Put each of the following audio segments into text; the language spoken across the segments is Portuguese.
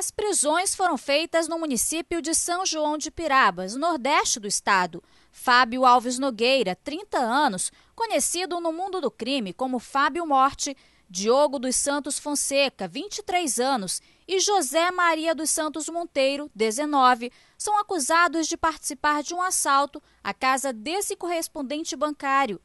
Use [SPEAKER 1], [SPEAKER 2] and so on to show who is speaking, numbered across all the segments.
[SPEAKER 1] As prisões foram feitas no município de São João de Pirabas, nordeste do estado. Fábio Alves Nogueira, 30 anos, conhecido no mundo do crime como Fábio Morte, Diogo dos Santos Fonseca, 23 anos, e José Maria dos Santos Monteiro, 19, são acusados de participar de um assalto à casa desse correspondente bancário.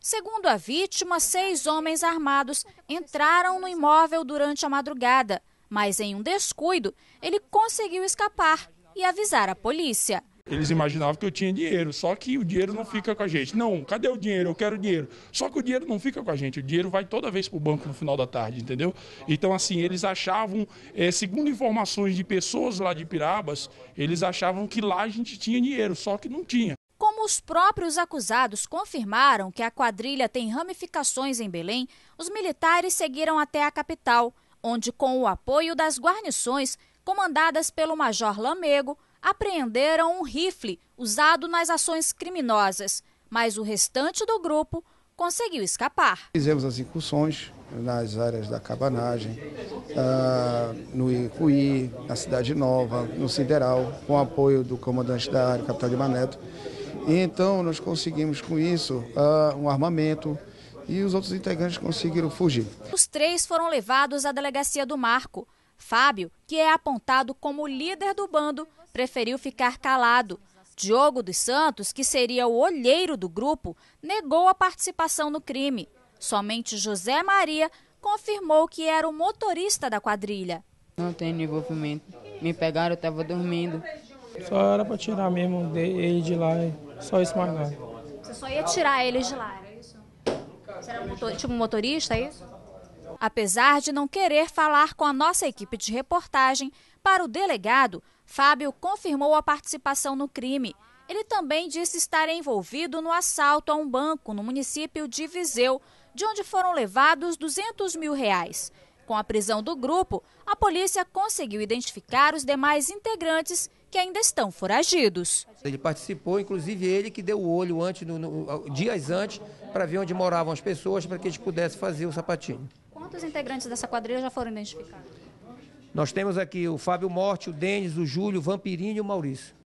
[SPEAKER 1] Segundo a vítima, seis homens armados entraram no imóvel durante a madrugada mas em um descuido, ele conseguiu escapar e avisar a polícia. Eles imaginavam que eu tinha dinheiro, só que o dinheiro não fica com a gente. Não, cadê o dinheiro? Eu quero dinheiro. Só que o dinheiro não fica com a gente, o dinheiro vai toda vez para o banco no final da tarde, entendeu? Então, assim, eles achavam, é, segundo informações de pessoas lá de Pirabas, eles achavam que lá a gente tinha dinheiro, só que não tinha. Como os próprios acusados confirmaram que a quadrilha tem ramificações em Belém, os militares seguiram até a capital onde, com o apoio das guarnições comandadas pelo Major Lamego, apreenderam um rifle usado nas ações criminosas, mas o restante do grupo conseguiu escapar. Fizemos as incursões nas áreas da cabanagem, ah, no Icuí, na Cidade Nova, no Sideral, com apoio do comandante da área, capitão de Maneto. E então nós conseguimos com isso ah, um armamento, e os outros integrantes conseguiram fugir. Os três foram levados à delegacia do Marco. Fábio, que é apontado como líder do bando, preferiu ficar calado. Diogo dos Santos, que seria o olheiro do grupo, negou a participação no crime. Somente José Maria confirmou que era o motorista da quadrilha. Não tenho envolvimento. Me pegaram, eu estava dormindo. Só era para tirar mesmo ele de lá, só isso mais nada. Você só ia tirar eles de lá? um motor, é tipo motorista, aí. É Apesar de não querer falar com a nossa equipe de reportagem, para o delegado, Fábio confirmou a participação no crime. Ele também disse estar envolvido no assalto a um banco no município de Viseu, de onde foram levados 200 mil reais. Com a prisão do grupo, a polícia conseguiu identificar os demais integrantes que ainda estão foragidos. Ele participou, inclusive ele que deu o olho antes, no, no, dias antes, para ver onde moravam as pessoas, para que a gente pudesse fazer o sapatinho. Quantos integrantes dessa quadrilha já foram identificados? Nós temos aqui o Fábio Morte, o Denis, o Júlio, o Vampirinho e o Maurício.